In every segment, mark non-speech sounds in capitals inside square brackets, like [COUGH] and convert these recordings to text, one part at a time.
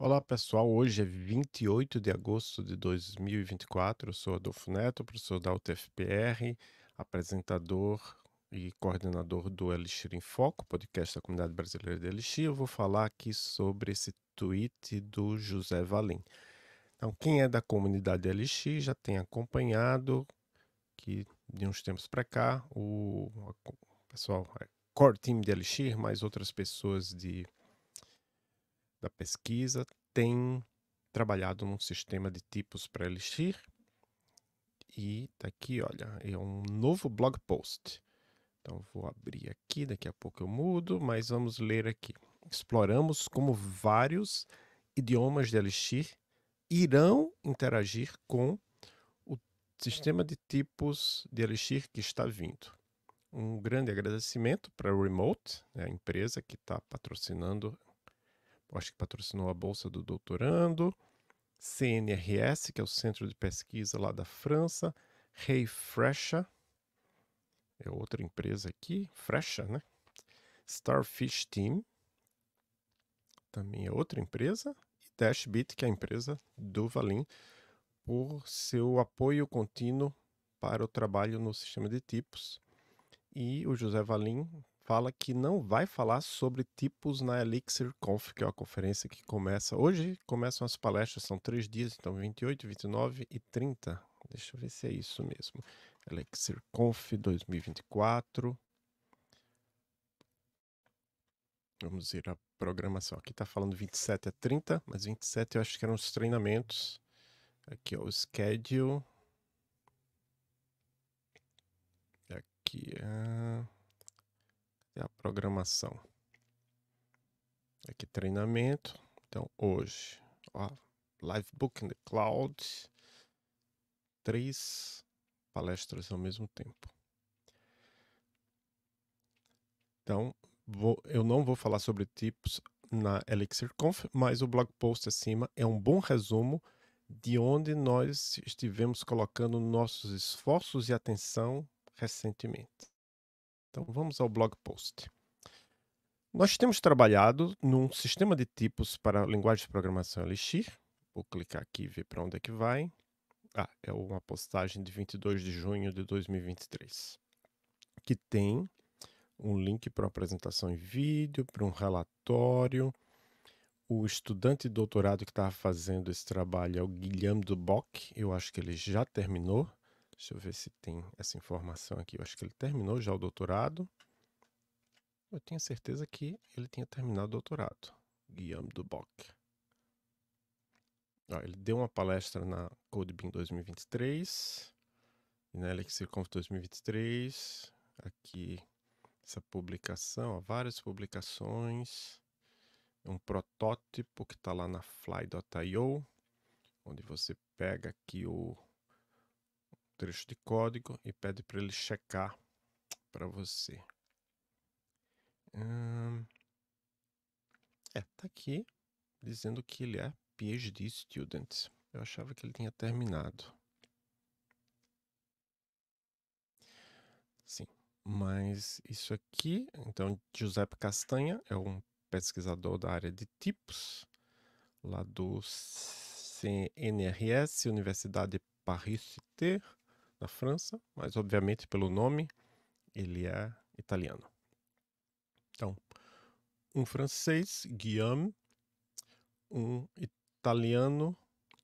Olá pessoal, hoje é 28 de agosto de 2024. Eu sou Adolfo Neto, professor da UTFPR, apresentador e coordenador do Elixir em Foco, podcast da comunidade brasileira de Elixir. Eu vou falar aqui sobre esse tweet do José Valim. Então, quem é da comunidade Elixir já tem acompanhado que de uns tempos para cá o pessoal, é, core team de Elixir, mais outras pessoas de da pesquisa tem trabalhado num sistema de tipos para Elixir. E tá aqui, olha, é um novo blog post. Então vou abrir aqui, daqui a pouco eu mudo, mas vamos ler aqui. Exploramos como vários idiomas de Elixir irão interagir com o sistema de tipos de Elixir que está vindo. Um grande agradecimento para a Remote, né, a empresa que está patrocinando acho que patrocinou a bolsa do doutorando, CNRS, que é o centro de pesquisa lá da França, Rei hey Fresha, é outra empresa aqui, Fresha, né? Starfish Team, também é outra empresa, e Dashbit, que é a empresa do Valim, por seu apoio contínuo para o trabalho no sistema de tipos. E o José Valim fala que não vai falar sobre tipos na Elixir Conf, que é uma conferência que começa. Hoje começam as palestras, são três dias, então 28, 29 e 30. Deixa eu ver se é isso mesmo. Elixir Conf 2024. Vamos ver a programação. Aqui está falando 27 a 30, mas 27 eu acho que eram os treinamentos. Aqui, ó, o schedule. Aqui. Uh... É a programação. Aqui treinamento. Então hoje, ó, Live Book in the Cloud, três palestras ao mesmo tempo. Então, vou, eu não vou falar sobre tipos na Conf, mas o blog post acima é um bom resumo de onde nós estivemos colocando nossos esforços e atenção recentemente. Então vamos ao blog post. Nós temos trabalhado num sistema de tipos para linguagem de programação Elixir. Vou clicar aqui e ver para onde é que vai. Ah, é uma postagem de 22 de junho de 2023, que tem um link para uma apresentação em vídeo, para um relatório. O estudante de doutorado que estava fazendo esse trabalho é o Guilherme Duboc. Eu acho que ele já terminou. Deixa eu ver se tem essa informação aqui. Eu acho que ele terminou já o doutorado. Eu tenho certeza que ele tinha terminado o doutorado. Guillaume Duboc. ele deu uma palestra na CodeBeam 2023 e na ElixirConf 2023. Aqui, essa publicação, ó, várias publicações. Um protótipo que está lá na fly.io, onde você pega aqui o trecho de código e pede para ele checar para você. Hum, é, tá aqui dizendo que ele é PhD student. Eu achava que ele tinha terminado. Sim, mas isso aqui, então Giuseppe Castanha é um pesquisador da área de tipos lá do CNRS, Universidade Paris-Cité na França, mas obviamente pelo nome ele é italiano. Então, um francês, Guillaume, um italiano,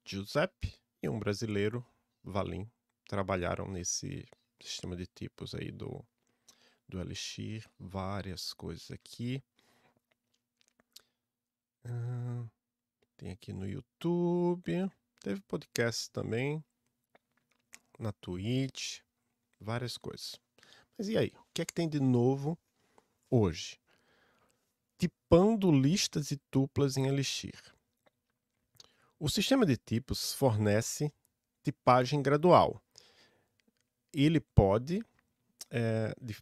Giuseppe, e um brasileiro, Valim, trabalharam nesse sistema de tipos aí do, do Elixir, várias coisas aqui. Ah, tem aqui no YouTube, teve podcast também, na Twitch, várias coisas. Mas e aí? O que é que tem de novo hoje? Tipando listas e tuplas em Elixir. O sistema de tipos fornece tipagem gradual. Ele pode, é, de,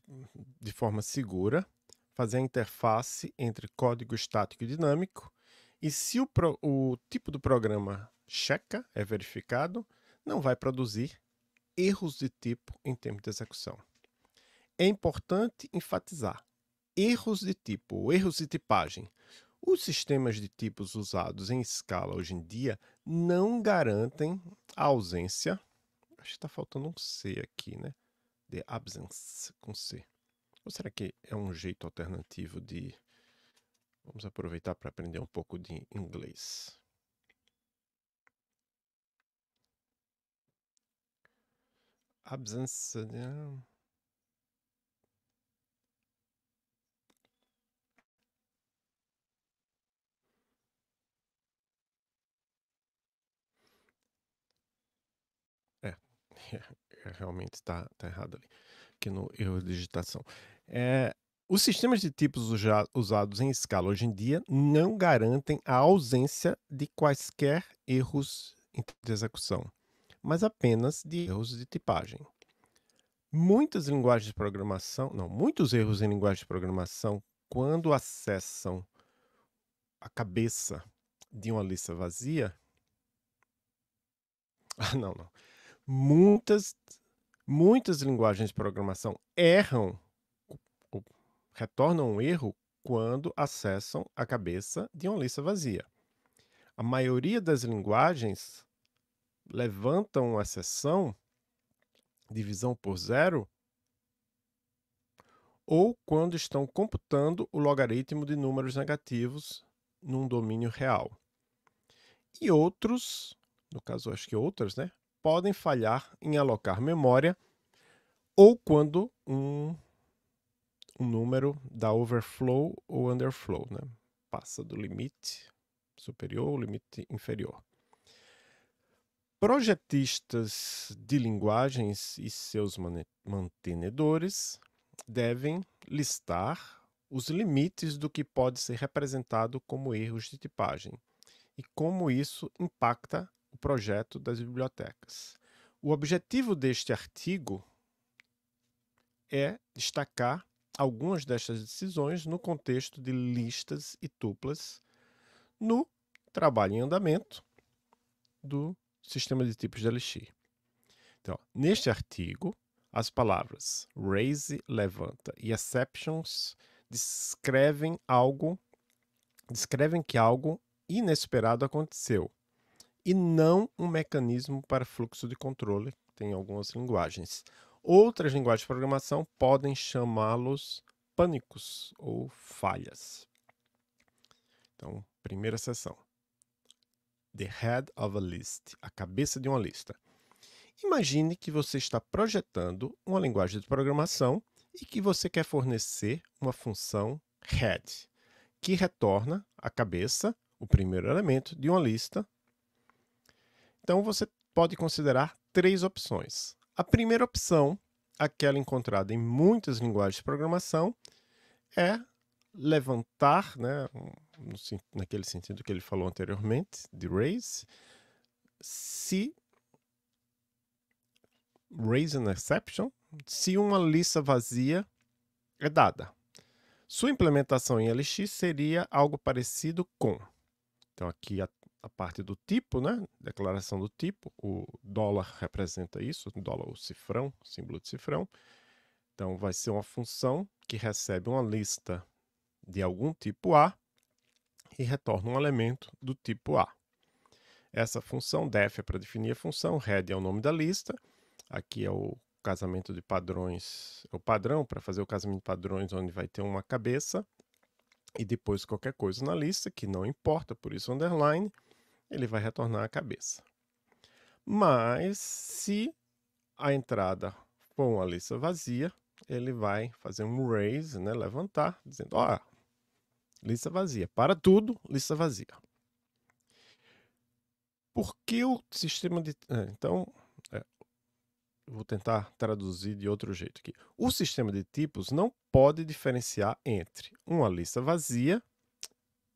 de forma segura, fazer a interface entre código estático e dinâmico. E se o, pro, o tipo do programa checa, é verificado, não vai produzir erros de tipo em termos de execução. É importante enfatizar erros de tipo ou erros de tipagem. Os sistemas de tipos usados em escala hoje em dia não garantem a ausência. Acho que está faltando um C aqui, né? The absence com C. Ou será que é um jeito alternativo de. Vamos aproveitar para aprender um pouco de inglês. absence. É, [LAUGHS] é realmente está tá errado ali, aqui no erro de digitação. É, os sistemas de tipos usados em escala hoje em dia não garantem a ausência de quaisquer erros de execução mas apenas de erros de tipagem. Muitas linguagens de programação, não, muitos erros em linguagens de programação, quando acessam a cabeça de uma lista vazia. [LAUGHS] Ah, não, não. Muitas, muitas linguagens de programação erram, ou retornam um erro quando acessam a cabeça de uma lista vazia. A maioria das linguagens levantam a sessão, divisão por zero, ou quando estão computando o logaritmo de números negativos num domínio real. E outros, no caso acho que outras, né, podem falhar em alocar memória ou quando um, um número dá overflow ou underflow, né, passa do limite superior ao limite inferior projetistas de linguagens e seus mantenedores devem listar os limites do que pode ser representado como erros de tipagem e como isso impacta o projeto das bibliotecas. O objetivo deste artigo é destacar algumas destas decisões no contexto de listas e tuplas no trabalho em andamento do sistema de tipos de Elixir. Então, neste artigo, as palavras raise, levanta e exceptions descrevem algo descrevem que algo inesperado aconteceu e não um mecanismo para fluxo de controle, tem algumas linguagens. Outras linguagens de programação podem chamá-los pânicos ou falhas. Então, primeira sessão the head of a list, a cabeça de uma lista. Imagine que você está projetando uma linguagem de programação e que você quer fornecer uma função head, que retorna a cabeça, o primeiro elemento de uma lista. Então você pode considerar três opções. A primeira opção, aquela encontrada em muitas linguagens de programação, é levantar né, no, naquele sentido que ele falou anteriormente, de raise, se raise an exception, se uma lista vazia é dada. Sua implementação em LX seria algo parecido com. Então, aqui a, a parte do tipo, né? Declaração do tipo, o dólar representa isso, o dólar, o cifrão, o símbolo de cifrão. Então, vai ser uma função que recebe uma lista de algum tipo A e retorna um elemento do tipo A. Essa função def é para definir a função, red é o nome da lista, aqui é o casamento de padrões, é o padrão para fazer o casamento de padrões onde vai ter uma cabeça e depois qualquer coisa na lista que não importa, por isso underline, ele vai retornar a cabeça. Mas se a entrada for uma lista vazia, ele vai fazer um raise, né, levantar, dizendo, ó, oh, Lista vazia. Para tudo, lista vazia. Por que o sistema de. É, então, é, vou tentar traduzir de outro jeito aqui. O sistema de tipos não pode diferenciar entre uma lista vazia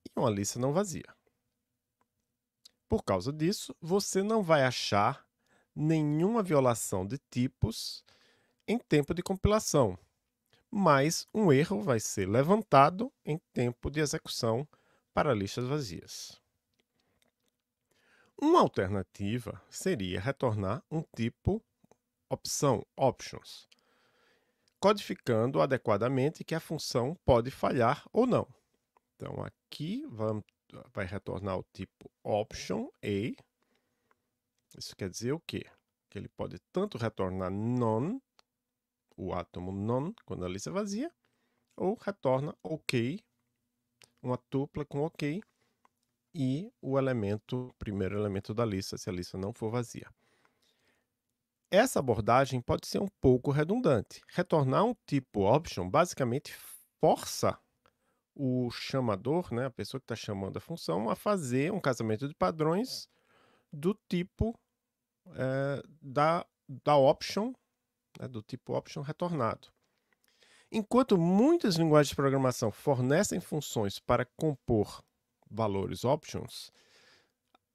e uma lista não vazia. Por causa disso, você não vai achar nenhuma violação de tipos em tempo de compilação mas um erro vai ser levantado em tempo de execução para listas vazias. Uma alternativa seria retornar um tipo opção options, codificando adequadamente que a função pode falhar ou não. Então aqui vai retornar o tipo option a. Isso quer dizer o quê? Que ele pode tanto retornar none o átomo non, quando a lista é vazia, ou retorna OK, uma tupla com OK, e o elemento, o primeiro elemento da lista, se a lista não for vazia. Essa abordagem pode ser um pouco redundante. Retornar um tipo option basicamente força o chamador, né, a pessoa que está chamando a função, a fazer um casamento de padrões do tipo é, da, da option né, do tipo option retornado. Enquanto muitas linguagens de programação fornecem funções para compor valores options,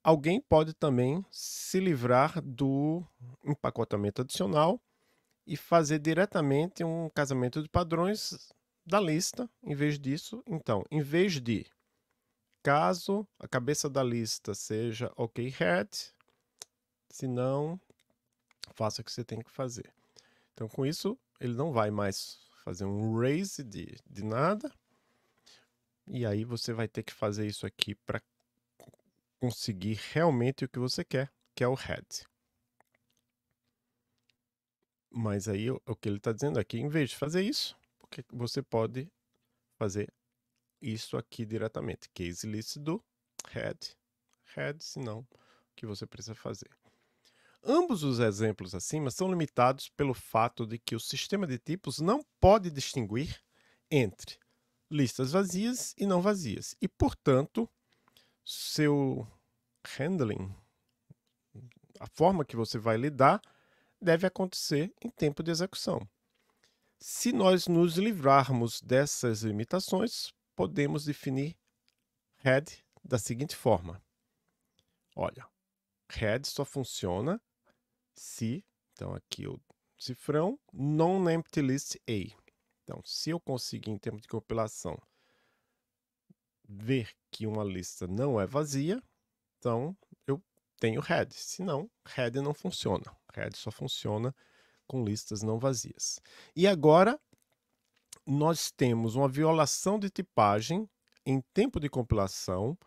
alguém pode também se livrar do empacotamento adicional e fazer diretamente um casamento de padrões da lista. Em vez disso, então, em vez de caso a cabeça da lista seja OK head, se não, faça o que você tem que fazer. Então, com isso, ele não vai mais fazer um raise de, de nada. E aí você vai ter que fazer isso aqui para conseguir realmente o que você quer, que é o head. Mas aí o que ele está dizendo aqui, é em vez de fazer isso, porque você pode fazer isso aqui diretamente, case list do head, head, senão o que você precisa fazer. Ambos os exemplos acima são limitados pelo fato de que o sistema de tipos não pode distinguir entre listas vazias e não vazias, e, portanto, seu handling, a forma que você vai lidar, deve acontecer em tempo de execução. Se nós nos livrarmos dessas limitações, podemos definir head da seguinte forma: olha, head só funciona se, então aqui o cifrão, non-empty list A. Então, se eu conseguir em termos de compilação ver que uma lista não é vazia, então eu tenho head. Se não, head não funciona. Head só funciona com listas não vazias. E agora nós temos uma violação de tipagem em tempo de compilação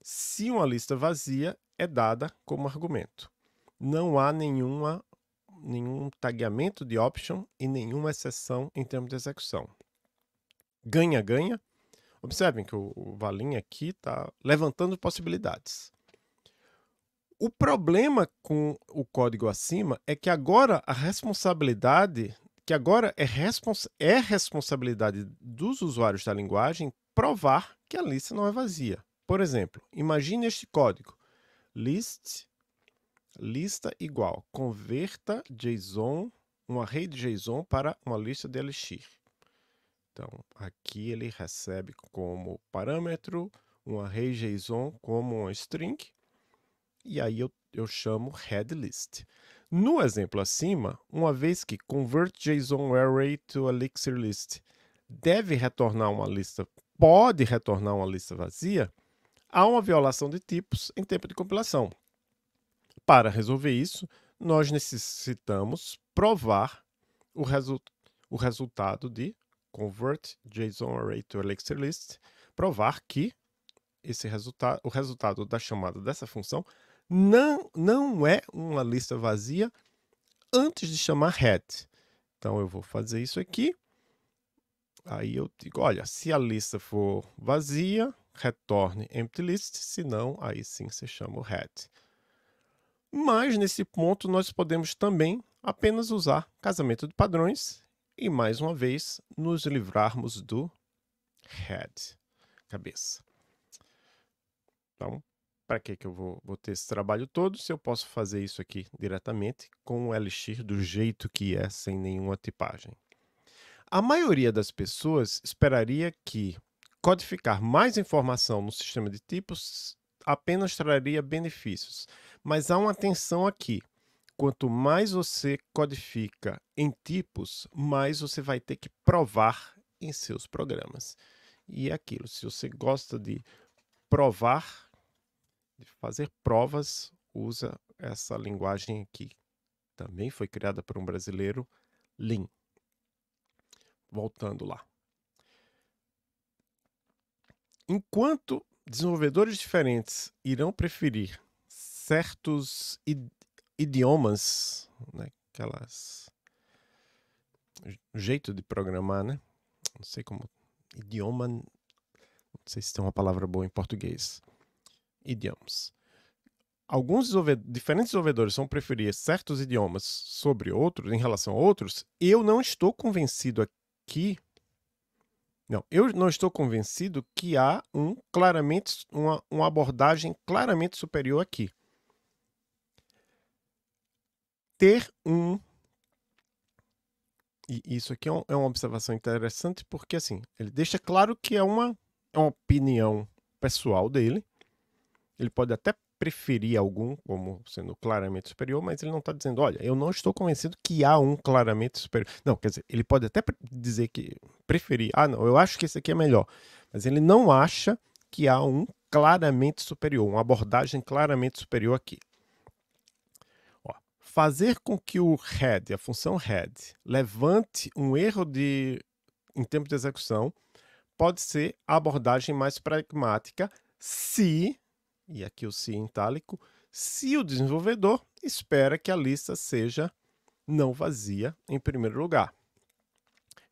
se uma lista vazia é dada como argumento não há nenhuma, nenhum tagueamento de option e nenhuma exceção em termos de execução. Ganha, ganha. Observem que o, o Valim aqui está levantando possibilidades. O problema com o código acima é que agora a responsabilidade, que agora é, respons é responsabilidade dos usuários da linguagem provar que a lista não é vazia. Por exemplo, imagine este código: list lista igual converta JSON, uma rede JSON para uma lista de Elixir. Então, aqui ele recebe como parâmetro um array JSON como um string, e aí eu, eu chamo headList. No exemplo acima, uma vez que convert JSON array to Elixir list deve retornar uma lista, pode retornar uma lista vazia, há uma violação de tipos em tempo de compilação. Para resolver isso, nós necessitamos provar o, resu o resultado de convert JSON array to elixir list, provar que esse resultado, o resultado da chamada dessa função não, não é uma lista vazia antes de chamar hat. Então eu vou fazer isso aqui. Aí eu digo, olha, se a lista for vazia, retorne empty list, se não, aí sim você chama o hat. Mas nesse ponto nós podemos também apenas usar casamento de padrões e mais uma vez nos livrarmos do head, cabeça. Então, para que, que eu vou, vou, ter esse trabalho todo se eu posso fazer isso aqui diretamente com o Elixir do jeito que é, sem nenhuma tipagem? A maioria das pessoas esperaria que codificar mais informação no sistema de tipos apenas traria benefícios. Mas há uma tensão aqui. Quanto mais você codifica em tipos, mais você vai ter que provar em seus programas. E é aquilo, se você gosta de provar, de fazer provas, usa essa linguagem aqui. Também foi criada por um brasileiro, Lean. Voltando lá. Enquanto desenvolvedores diferentes irão preferir certos idiomas, né? Aquelas jeito de programar, né? Não sei como idioma, não sei se tem uma palavra boa em português. Idiomas. Alguns desenvolvedores, diferentes desenvolvedores vão preferir certos idiomas sobre outros em relação a outros. Eu não estou convencido aqui não, eu não estou convencido que há um claramente uma, uma abordagem claramente superior aqui ter um. E isso aqui é, um, é uma observação interessante, porque assim, ele deixa claro que é uma, é uma opinião pessoal dele. Ele pode até preferir algum como sendo claramente superior, mas ele não está dizendo, olha, eu não estou convencido que há um claramente superior. Não, quer dizer, ele pode até dizer que preferir, ah, não, eu acho que esse aqui é melhor, mas ele não acha que há um claramente superior, uma abordagem claramente superior aqui fazer com que o head, a função head, levante um erro de, em tempo de execução pode ser a abordagem mais pragmática se, e aqui o se em itálico, se o desenvolvedor espera que a lista seja não vazia em primeiro lugar.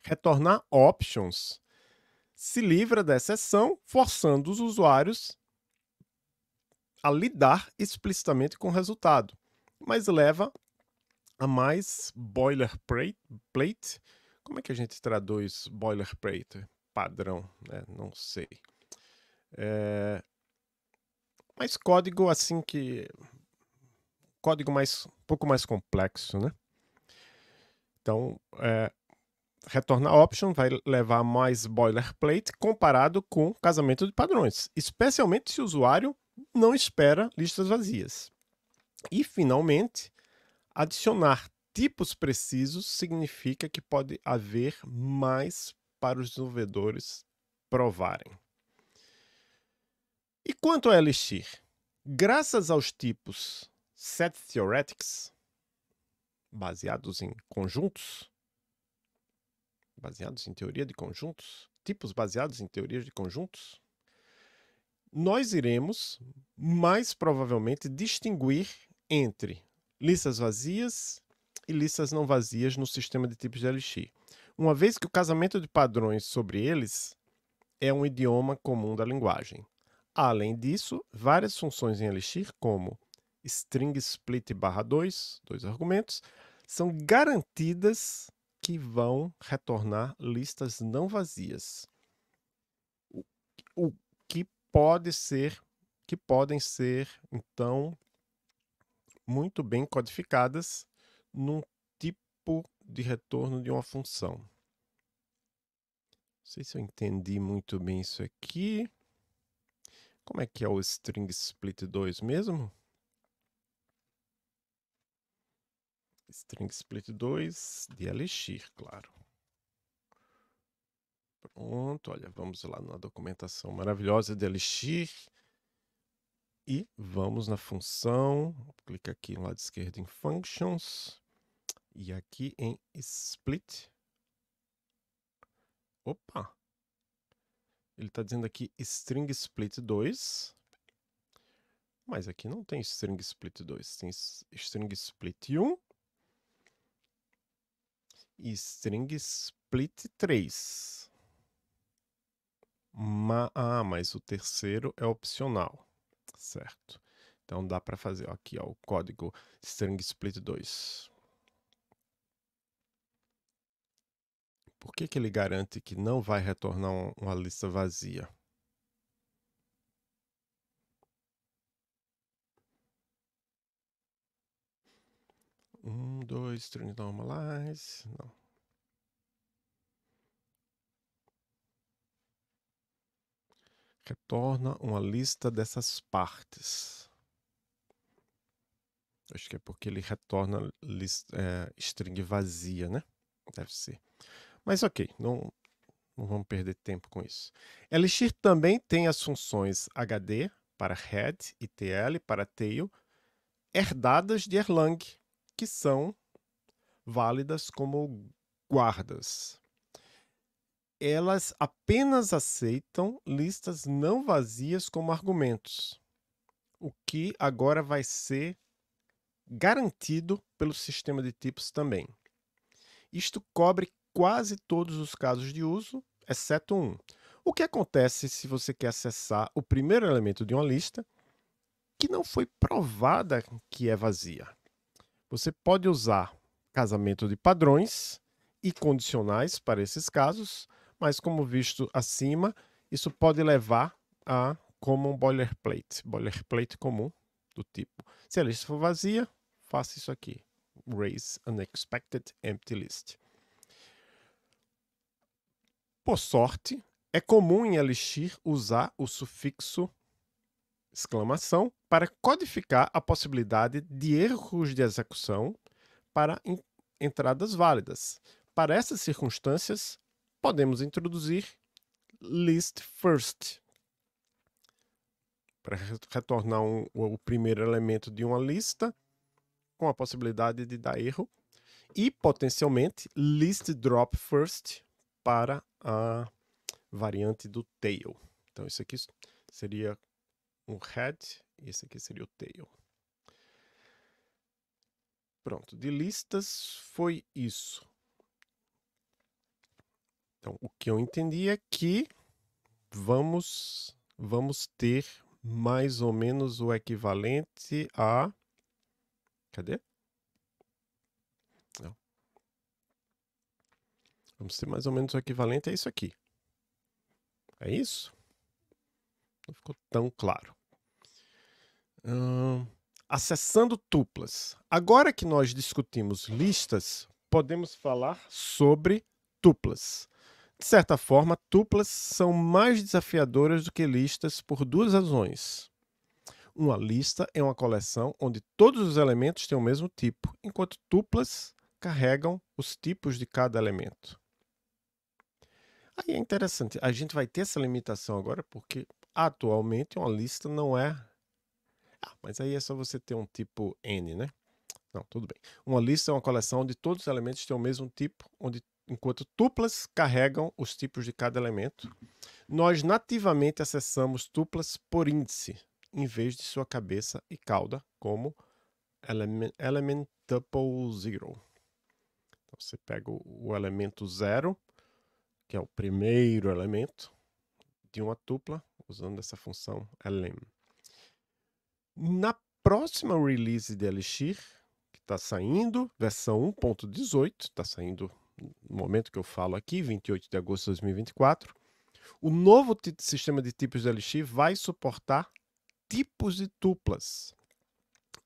Retornar options se livra da exceção, forçando os usuários a lidar explicitamente com o resultado mas leva a mais boilerplate. Como é que a gente traduz boilerplate? Padrão, né? Não sei. É... Eh, mas código assim que. Código mais um pouco mais complexo, né? Então, é... Eh, retornar option vai levar mais boilerplate comparado com casamento de padrões, especialmente se o usuário não espera listas vazias. E, finalmente, adicionar tipos precisos significa que pode haver mais para os desenvolvedores provarem. E quanto a Elixir? Graças aos tipos set theoretics, baseados em conjuntos, baseados em teoria de conjuntos, tipos baseados em teorias de conjuntos, nós iremos mais provavelmente distinguir entre listas vazias e listas não vazias no sistema de tipos de Elixir, uma vez que o casamento de padrões sobre eles é um idioma comum da linguagem. Além disso, várias funções em Elixir, como string split barra 2, dois argumentos, são garantidas que vão retornar listas não vazias. O, o que pode ser, que podem ser, então, muito bem codificadas num tipo de retorno de uma função. Não sei se eu entendi muito bem isso aqui. Como é que é o string split 2 mesmo? String split 2 de Elixir, claro. Pronto, olha, vamos lá na documentação maravilhosa de Elixir e vamos na função, clica aqui no lado esquerdo em Functions e aqui em Split. Opa! Ele está dizendo aqui String Split 2, mas aqui não tem String Split 2, tem String Split 1 e String Split 3. Ma ah, mas o terceiro é opcional certo? Então dá para fazer ó, aqui ó, o código string split 2. Por que, que ele garante que não vai retornar uma lista vazia? Um, dois, string normalize. Não. Retorna uma lista dessas partes. Acho que é porque ele retorna list, é, string vazia, né? Deve ser. Mas ok, não, não vamos perder tempo com isso. Elixir também tem as funções HD para head e TL para tail, herdadas de Erlang, que são válidas como guardas elas apenas aceitam listas não vazias como argumentos, o que agora vai ser garantido pelo sistema de tipos também. Isto cobre quase todos os casos de uso, exceto um. O que acontece se você quer acessar o primeiro elemento de uma lista que não foi provada que é vazia? Você pode usar casamento de padrões e condicionais para esses casos, mas como visto acima, isso pode levar a como um boilerplate, boilerplate comum do tipo. Se a lista for vazia, faça isso aqui, raise unexpected empty list. Por sorte, é comum em Elixir usar o sufixo exclamação para codificar a possibilidade de erros de execução para entradas válidas. Para essas circunstâncias, podemos introduzir list first. Para retornar um, o primeiro elemento de uma lista, com a possibilidade de dar erro. E potencialmente list drop first para a variante do tail. Então, isso aqui seria um head e esse aqui seria o tail. Pronto, de listas foi isso. Então, o que eu entendi é que vamos vamos ter mais ou menos o equivalente a Cadê? Não. Vamos ter mais ou menos o equivalente a isso aqui. É isso? Não ficou tão claro. acessando tuplas. Agora que nós discutimos listas, podemos falar sobre tuplas. De certa forma, tuplas são mais desafiadoras do que listas por duas razões. Uma lista é uma coleção onde todos os elementos têm o mesmo tipo, enquanto tuplas carregam os tipos de cada elemento. Aí é interessante, a gente vai ter essa limitação agora porque atualmente uma lista não é. Ah, mas aí é só você ter um tipo N, né? Não, tudo bem. Uma lista é uma coleção onde todos os elementos têm o mesmo tipo, onde enquanto tuplas carregam os tipos de cada elemento, nós nativamente acessamos tuplas por índice, em vez de sua cabeça e cauda, como element, element tuple zero. Então, você pega o elemento zero, que é o primeiro elemento de uma tupla, usando essa função elem. Na próxima release de Elixir, que está saindo, versão 1.18, está saindo no momento que eu falo aqui, 28 de agosto de 2024, o novo sistema de tipos de LX vai suportar tipos de tuplas.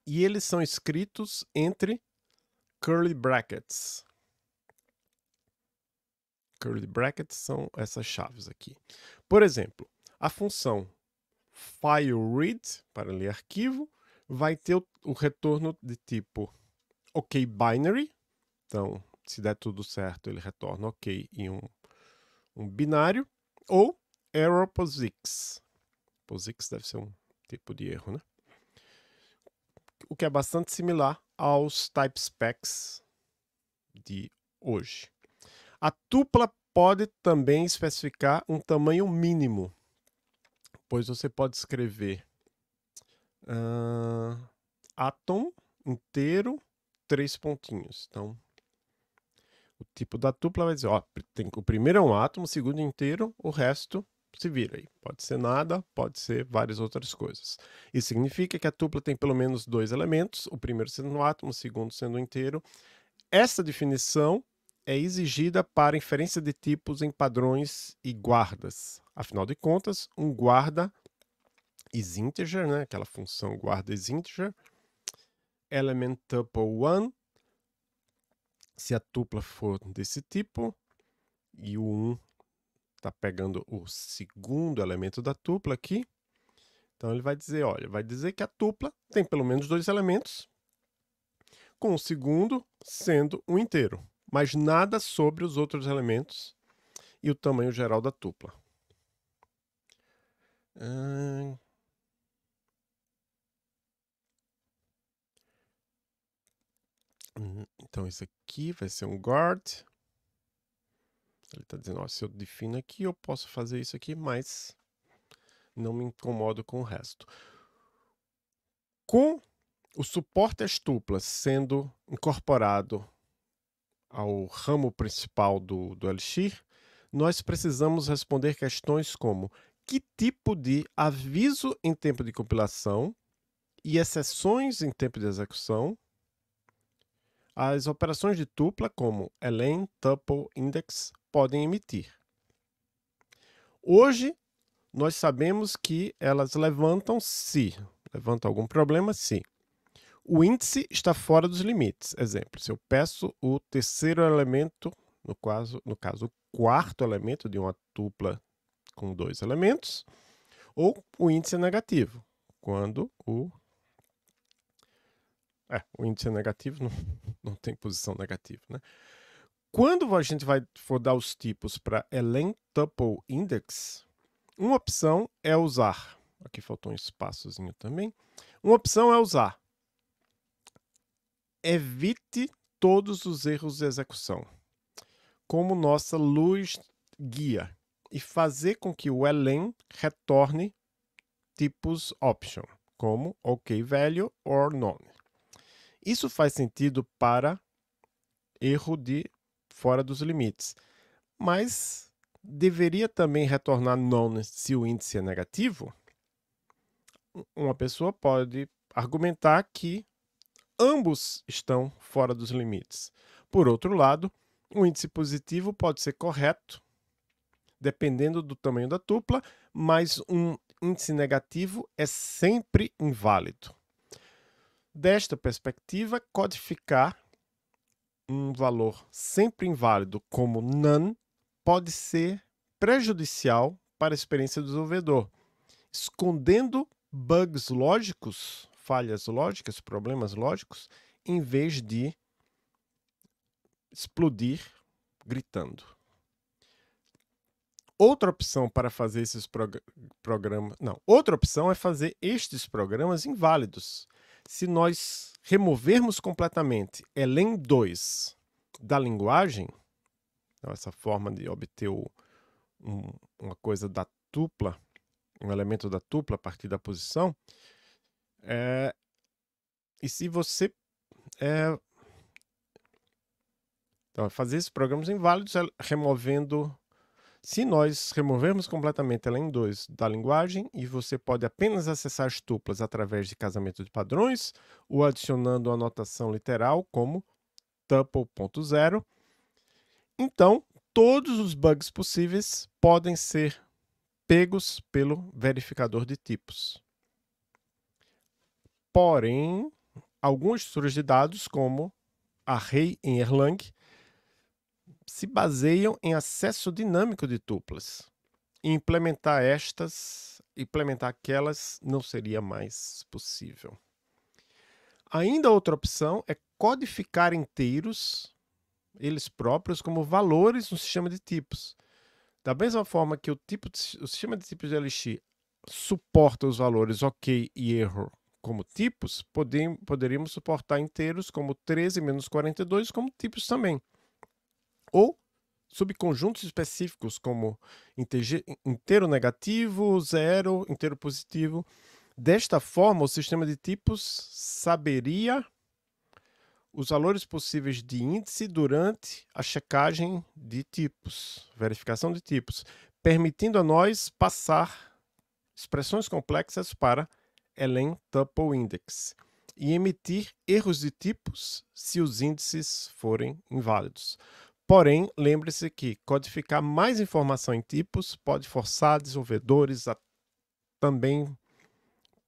E eles são escritos entre curly brackets. Curly brackets são essas chaves aqui. Por exemplo, a função fileRead, para ler arquivo, vai ter o, retorno de tipo OKBinary. binary. então, se der tudo certo, ele retorna ok em um, um binário, ou error POSIX. POSIX deve ser um tipo de erro, né? O que é bastante similar aos type specs de hoje. A tupla pode também especificar um tamanho mínimo, pois você pode escrever uh, atom inteiro, três pontinhos. Então, o tipo da tupla vai dizer, ó, tem, o primeiro é um átomo, o segundo inteiro, o resto se vira aí. Pode ser nada, pode ser várias outras coisas. Isso significa que a tupla tem pelo menos dois elementos, o primeiro sendo um átomo, o segundo sendo um inteiro. Essa definição é exigida para inferência de tipos em padrões e guardas. Afinal de contas, um guarda is integer, né? aquela função guarda is integer, element tuple 1 se a tupla for desse tipo e o 1 está pegando o segundo elemento da tupla aqui, então ele vai dizer, olha, vai dizer que a tupla tem pelo menos dois elementos, com o segundo sendo um inteiro, mas nada sobre os outros elementos e o tamanho geral da tupla. Hum... Então, isso aqui aqui vai ser um guard. Ele está dizendo, ó, se eu defino aqui, eu posso fazer isso aqui, mas não me incomodo com o resto. Com o suporte às tuplas sendo incorporado ao ramo principal do, do Elixir, nós precisamos responder questões como que tipo de aviso em tempo de compilação e exceções em tempo de execução as operações de tupla, como ELEN, Tuple, Index, podem emitir. Hoje, nós sabemos que elas levantam se, levanta algum problema se o índice está fora dos limites. Exemplo, se eu peço o terceiro elemento, no caso, no caso o quarto elemento de uma tupla com dois elementos, ou o índice é negativo, quando o é, o índice é negativo, não, [LAUGHS] não tem posição negativa, né? Quando a gente vai for dar os tipos para Elen Tuple Index, uma opção é usar. Aqui faltou um espaçozinho também. Uma opção é usar. Evite todos os erros de execução como nossa luz guia e fazer com que o Elen retorne tipos option, como OK value or none. Isso faz sentido para erro de fora dos limites, mas deveria também retornar none se o índice é negativo? Uma pessoa pode argumentar que ambos estão fora dos limites. Por outro lado, o índice positivo pode ser correto, dependendo do tamanho da tupla, mas um índice negativo é sempre inválido desta perspectiva, codificar um valor sempre inválido como none pode ser prejudicial para a experiência do desenvolvedor, escondendo bugs lógicos, falhas lógicas, problemas lógicos, em vez de explodir gritando. Outra opção para fazer esses prog programas. Não, outra opção é fazer estes programas inválidos, se nós removermos completamente ELEN 2 da linguagem, então essa forma de obter um, uma coisa da tupla, um elemento da tupla a partir da posição, é, e se você é, então, fazer esses programas inválidos é, removendo se nós removermos completamente ela em 2 da linguagem e você pode apenas acessar as tuplas através de casamento de padrões ou adicionando a notação literal como tuple.0, então todos os bugs possíveis podem ser pegos pelo verificador de tipos. Porém, algumas estruturas de dados, como array em Erlang, se baseiam em acesso dinâmico de tuplas. E implementar estas, implementar aquelas, não seria mais possível. Ainda outra opção é codificar inteiros, eles próprios, como valores no sistema de tipos. Da mesma forma que o, tipo de, o sistema de tipos de LX suporta os valores OK e erro como tipos, poderíamos suportar inteiros como 13 menos 42 como tipos também ou subconjuntos específicos como inteiro negativo, zero, inteiro positivo. Desta forma, o sistema de tipos saberia os valores possíveis de índice durante a checagem de tipos, verificação de tipos, permitindo a nós passar expressões complexas para Elen Tuple Index e emitir erros de tipos se os índices forem inválidos. Porém, lembre-se que codificar mais informação em tipos pode forçar desenvolvedores a também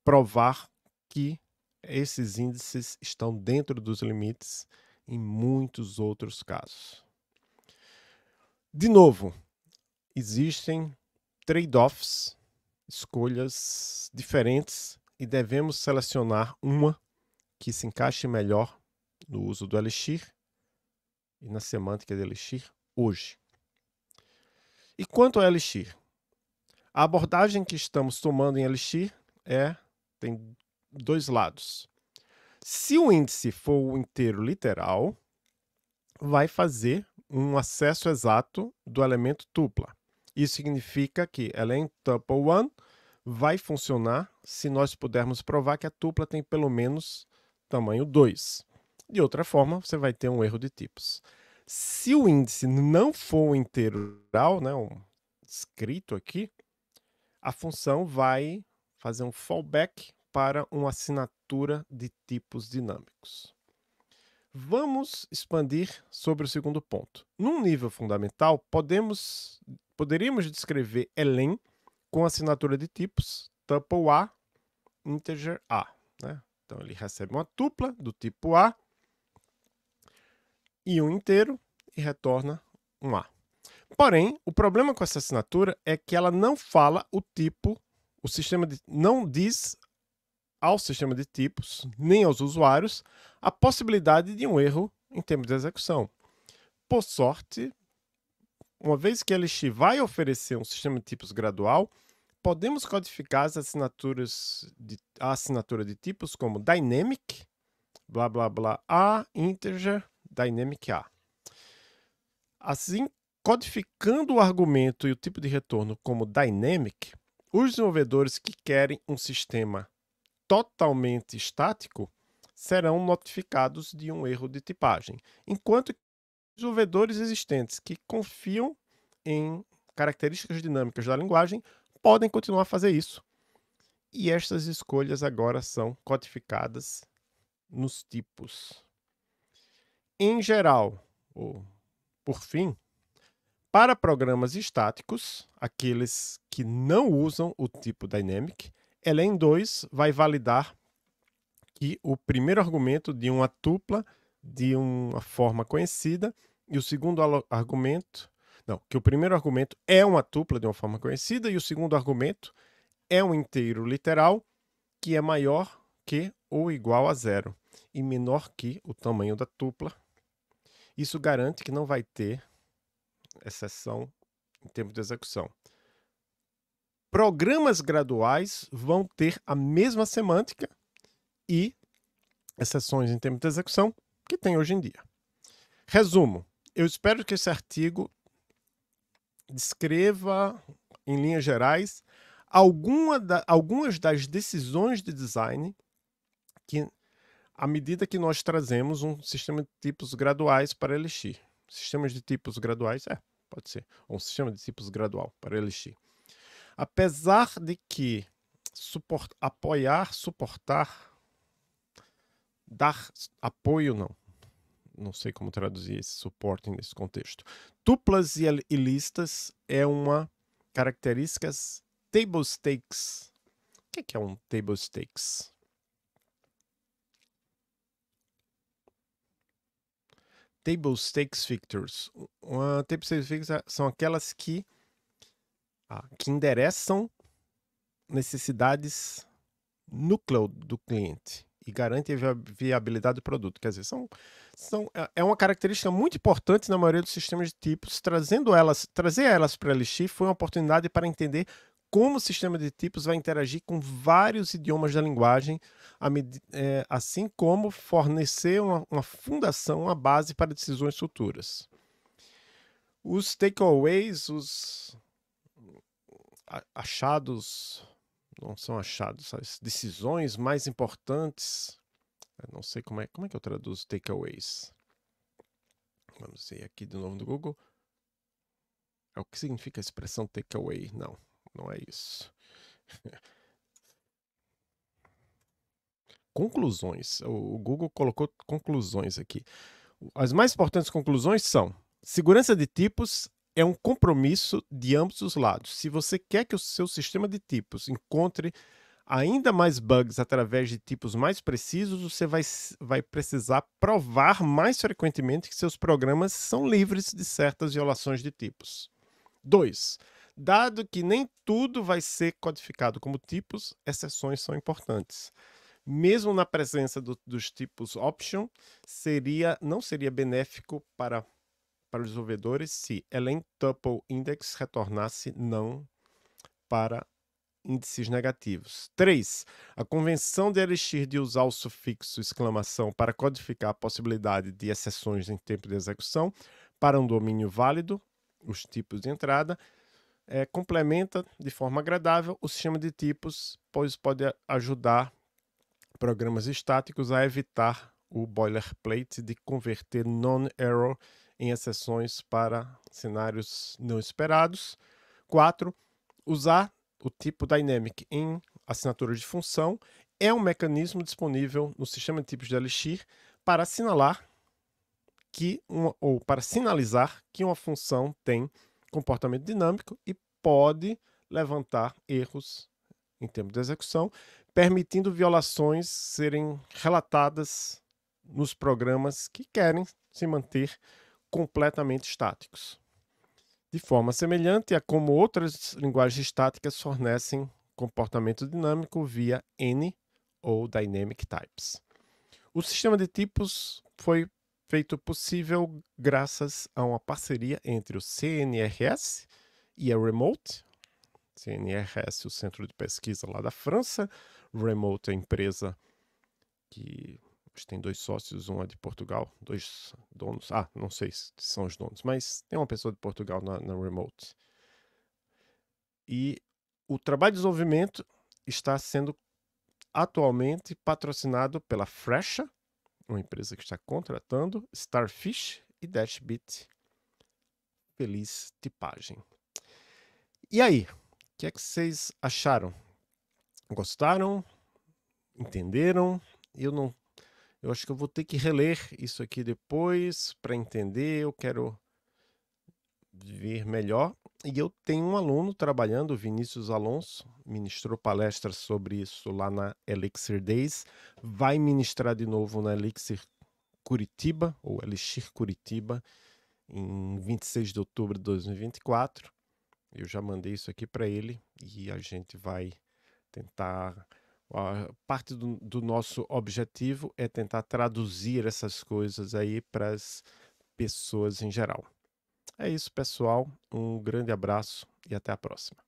provar que esses índices estão dentro dos limites em muitos outros casos. De novo, existem trade-offs, escolhas diferentes e devemos selecionar uma que se encaixe melhor no uso do Elixir e na semântica de Elixir hoje. E quanto a Elixir? A abordagem que estamos tomando em Elixir é tem dois lados. Se o índice for o inteiro literal, vai fazer um acesso exato do elemento tupla. Isso significa que ela em tuple one, vai funcionar se nós pudermos provar que a tupla tem pelo menos tamanho 2. De outra forma, você vai ter um erro de tipos. Se o índice não for um integral, né, um escrito aqui, a função vai fazer um fallback para uma assinatura de tipos dinâmicos. Vamos expandir sobre o segundo ponto. Num nível fundamental, podemos, poderíamos descrever ELEN com assinatura de tipos tuple A, integer A. Né? Então, ele recebe uma tupla do tipo A e um inteiro e retorna um A. Porém, o problema com essa assinatura é que ela não fala o tipo, o sistema de, não diz ao sistema de tipos, nem aos usuários, a possibilidade de um erro em termos de execução. Por sorte, uma vez que a LX vai oferecer um sistema de tipos gradual, podemos codificar as assinaturas de, a assinatura de tipos como dynamic, blá blá blá, a, integer, Dynamic A. Assim, codificando o argumento e o tipo de retorno como Dynamic, os desenvolvedores que querem um sistema totalmente estático serão notificados de um erro de tipagem, enquanto que desenvolvedores existentes que confiam em características dinâmicas da linguagem podem continuar a fazer isso. E estas escolhas agora são codificadas nos tipos. Em geral, ou por fim, para programas estáticos, aqueles que não usam o tipo dynamic, Elen 2 vai validar que o primeiro argumento de uma tupla de uma forma conhecida e o segundo argumento, não, que o primeiro argumento é uma tupla de uma forma conhecida e o segundo argumento é um inteiro literal que é maior que ou igual a zero e menor que o tamanho da tupla isso garante que não vai ter exceção em tempo de execução. Programas graduais vão ter a mesma semântica e exceções em tempo de execução que tem hoje em dia. Resumo: eu espero que esse artigo descreva, em linhas gerais, alguma da, algumas das decisões de design que à medida que nós trazemos um sistema de tipos graduais para Elixir. Sistemas de tipos graduais, é, pode ser. Um sistema de tipos gradual para Elixir. Apesar de que suport, apoiar, suportar, dar apoio, não. Não sei como traduzir esse suporte nesse contexto. Tuplas e, e listas é uma característica table stakes. O que é, é um table stakes? table stakes victors. Uh, table stakes victors é, são aquelas que, que endereçam necessidades núcleo do cliente e garantem a viabilidade do produto. Quer dizer, são, são, é, é uma característica muito importante na maioria dos sistemas de tipos. Trazendo elas, trazer elas para a LX foi uma oportunidade para entender como o sistema de tipos vai interagir com vários idiomas da linguagem, é, assim como fornecer uma, uma fundação, uma base para decisões futuras. Os takeaways, os achados, não são achados, as decisões mais importantes, não sei como é, como é que eu traduzo takeaways. Vamos ver aqui de novo no Google. É o que significa a expressão takeaway? Não não é isso. [LAUGHS] conclusões. O Google colocou conclusões aqui. As mais importantes conclusões são: segurança de tipos é um compromisso de ambos os lados. Se você quer que o seu sistema de tipos encontre ainda mais bugs através de tipos mais precisos, você vai, vai precisar provar mais frequentemente que seus programas são livres de certas violações de tipos. 2. Dado que nem tudo vai ser codificado como tipos, exceções são importantes. Mesmo na presença do, dos tipos option, seria, não seria benéfico para, para os desenvolvedores se elen tuple index retornasse não para índices negativos. 3. A convenção de Elixir de usar o sufixo exclamação para codificar a possibilidade de exceções em tempo de execução para um domínio válido, os tipos de entrada, é, complementa de forma agradável o sistema de tipos, pois pode ajudar programas estáticos a evitar o boilerplate de converter non-error em exceções para cenários não esperados. 4. Usar o tipo dynamic em assinatura de função é um mecanismo disponível no sistema de tipos de Elixir para assinalar que uma, ou para sinalizar que uma função tem comportamento dinâmico e pode levantar erros em termos de execução, permitindo violações serem relatadas nos programas que querem se manter completamente estáticos. De forma semelhante a como outras linguagens estáticas fornecem comportamento dinâmico via N ou Dynamic Types. O sistema de tipos foi feito possível graças a uma parceria entre o CNRS e a Remote. CNRS, o centro de pesquisa lá da França, Remote, é a empresa que tem dois sócios, um é de Portugal, dois donos. Ah, não sei se são os donos, mas tem uma pessoa de Portugal na, na Remote. E o trabalho de desenvolvimento está sendo atualmente patrocinado pela Fresha, uma empresa que está contratando, Starfish e Dashbit. Feliz tipagem. E aí, o que é que vocês acharam? Gostaram? Entenderam? Eu não eu acho que eu vou ter que reler isso aqui depois para entender. Eu quero ver melhor. E eu tenho um aluno trabalhando, Vinícius Alonso, ministrou palestra sobre isso lá na Elixir Days, vai ministrar de novo na Elixir Curitiba, ou Elixir Curitiba, em 26 de outubro de 2024. Eu já mandei isso aqui para ele e a gente vai tentar. parte do, do nosso objetivo é tentar traduzir essas coisas aí para as pessoas em geral. É isso, pessoal. Um grande abraço e até a próxima.